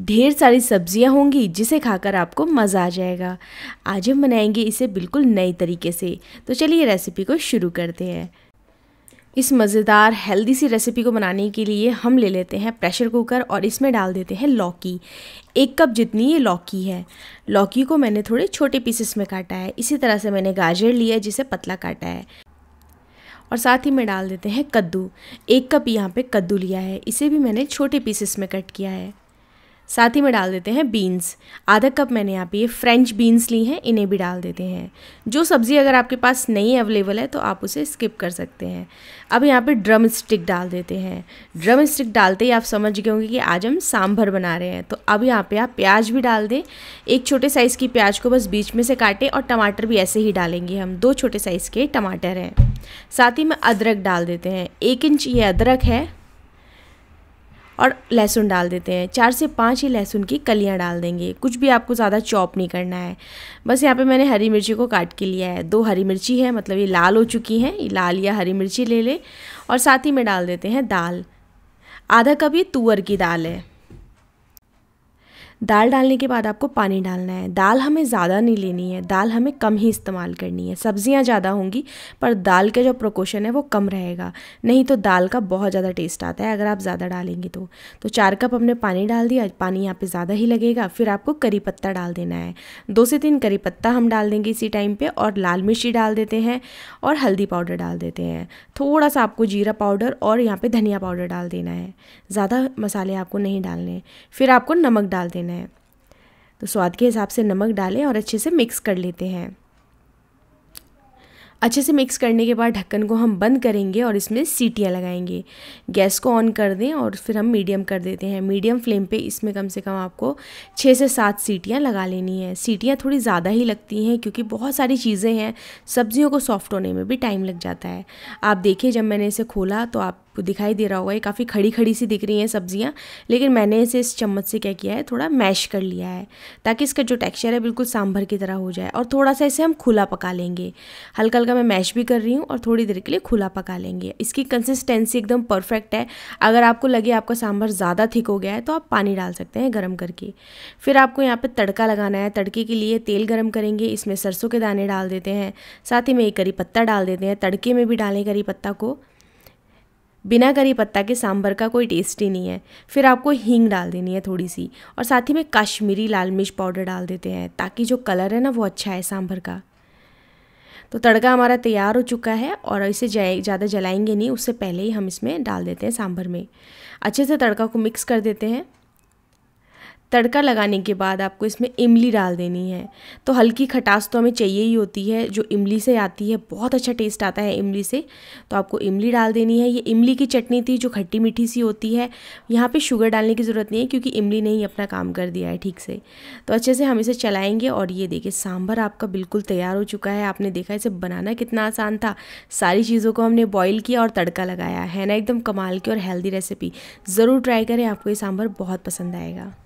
ढेर सारी सब्जियां होंगी जिसे खाकर आपको मज़ा आ जाएगा आज हम बनाएंगे इसे बिल्कुल नए तरीके से तो चलिए रेसिपी को शुरू करते हैं इस मज़ेदार हेल्दी सी रेसिपी को बनाने के लिए हम ले लेते हैं प्रेशर कुकर और इसमें डाल देते हैं लौकी एक कप जितनी ये लौकी है लौकी को मैंने थोड़े छोटे पीसेस में काटा है इसी तरह से मैंने गाजर लिया है जिसे पतला काटा है और साथ ही में डाल देते हैं कद्दू एक कप यहाँ पे कद्दू लिया है इसे भी मैंने छोटे पीसेस में कट किया है साथ ही में डाल देते हैं बीन्स आधा कप मैंने यहाँ पे ये फ्रेंच बीन्स ली हैं इन्हें भी डाल देते हैं जो सब्ज़ी अगर आपके पास नहीं अवेलेबल है तो आप उसे स्किप कर सकते हैं अब यहाँ पे ड्रम स्टिक डाल देते हैं ड्रम स्टिक डालते ही आप समझ गए होंगे कि आज हम सांभर बना रहे हैं तो अब यहाँ पर आप प्याज भी डाल दें एक छोटे साइज़ की प्याज को बस बीच में से काटें और टमाटर भी ऐसे ही डालेंगे हम दो छोटे साइज़ के टमाटर हैं साथ ही में अदरक डाल देते हैं एक इंच ये अदरक है और लहसुन डाल देते हैं चार से पाँच ही लहसुन की कलियाँ डाल देंगे कुछ भी आपको ज़्यादा चॉप नहीं करना है बस यहाँ पे मैंने हरी मिर्ची को काट के लिया है दो हरी मिर्ची है मतलब ये लाल हो चुकी हैं ये लाल या हरी मिर्ची ले लें और साथ ही में डाल देते हैं दाल आधा कप ये तुअर की दाल है दाल डालने के बाद आपको पानी डालना है दाल हमें ज़्यादा नहीं लेनी है दाल हमें कम ही इस्तेमाल करनी है सब्ज़ियाँ ज़्यादा होंगी पर दाल का जो प्रोकोशन है वो कम रहेगा नहीं तो दाल का बहुत ज़्यादा टेस्ट आता है अगर आप ज़्यादा डालेंगे तो तो चार कप हमने पानी डाल दिया पानी यहाँ पे ज़्यादा ही लगेगा फिर आपको करी पत्ता डाल देना है दो से तीन करी पत्ता हम डाल देंगे इसी टाइम पर और लाल मिर्ची डाल देते हैं और हल्दी पाउडर डाल देते हैं थोड़ा सा आपको जीरा पाउडर और यहाँ पर धनिया पाउडर डाल देना है ज़्यादा मसाले आपको नहीं डालने फिर आपको नमक डाल देना लेना है तो स्वाद के हिसाब से नमक डालें और अच्छे से मिक्स कर लेते हैं अच्छे से मिक्स करने के बाद ढक्कन को हम बंद करेंगे और इसमें सीटियाँ लगाएंगे गैस को ऑन कर दें और फिर हम मीडियम कर देते हैं मीडियम फ्लेम पे इसमें कम से कम आपको छः से सात सीटियाँ लगा लेनी है सीटियाँ थोड़ी ज़्यादा ही लगती हैं क्योंकि बहुत सारी चीज़ें हैं सब्जियों को सॉफ्ट होने में भी टाइम लग जाता है आप देखिए जब मैंने इसे खोला तो आप आपको दिखाई दे रहा होगा ये काफ़ी खड़ी खड़ी सी दिख रही हैं सब्जियाँ लेकिन मैंने इसे इस चम्मच से क्या किया है थोड़ा मैश कर लिया है ताकि इसका जो टेक्सचर है बिल्कुल सांभर की तरह हो जाए और थोड़ा सा इसे हम खुला पका लेंगे हल्का हल्का मैं मैश भी कर रही हूँ और थोड़ी देर के लिए खुला पका लेंगे इसकी कंसिस्टेंसी एकदम परफेक्ट है अगर आपको लगे आपका सांभर ज़्यादा थिक हो गया है तो आप पानी डाल सकते हैं गर्म करके फिर आपको यहाँ पर तड़का लगाना है तड़के के लिए तेल गर्म करेंगे इसमें सरसों के दाने डाल देते हैं साथ ही में एक करी पत्ता डाल देते हैं तड़के में भी डालें करी पत्ता को बिना करी पत्ता के सांभर का कोई टेस्ट ही नहीं है फिर आपको हींग डाल देनी है थोड़ी सी और साथ ही में कश्मीरी लाल मिर्च पाउडर डाल देते हैं ताकि जो कलर है ना वो अच्छा है सांभर का तो तड़का हमारा तैयार हो चुका है और इसे ज़्यादा जलाएंगे नहीं उससे पहले ही हम इसमें डाल देते हैं सांभर में अच्छे से तड़का को मिक्स कर देते हैं तड़का लगाने के बाद आपको इसमें इमली डाल देनी है तो हल्की खटास तो हमें चाहिए ही होती है जो इमली से आती है बहुत अच्छा टेस्ट आता है इमली से तो आपको इमली डाल देनी है ये इमली की चटनी थी जो खट्टी मीठी सी होती है यहाँ पे शुगर डालने की ज़रूरत नहीं है क्योंकि इमली ने ही अपना काम कर दिया है ठीक से तो अच्छे से हम इसे चलाएँगे और ये देखिए सांभर आपका बिल्कुल तैयार हो चुका है आपने देखा इसे बनाना कितना आसान था सारी चीज़ों को हमने बॉयल किया और तड़का लगाया है ना एकदम कमाल की और हेल्दी रेसिपी ज़रूर ट्राई करें आपको ये सांभर बहुत पसंद आएगा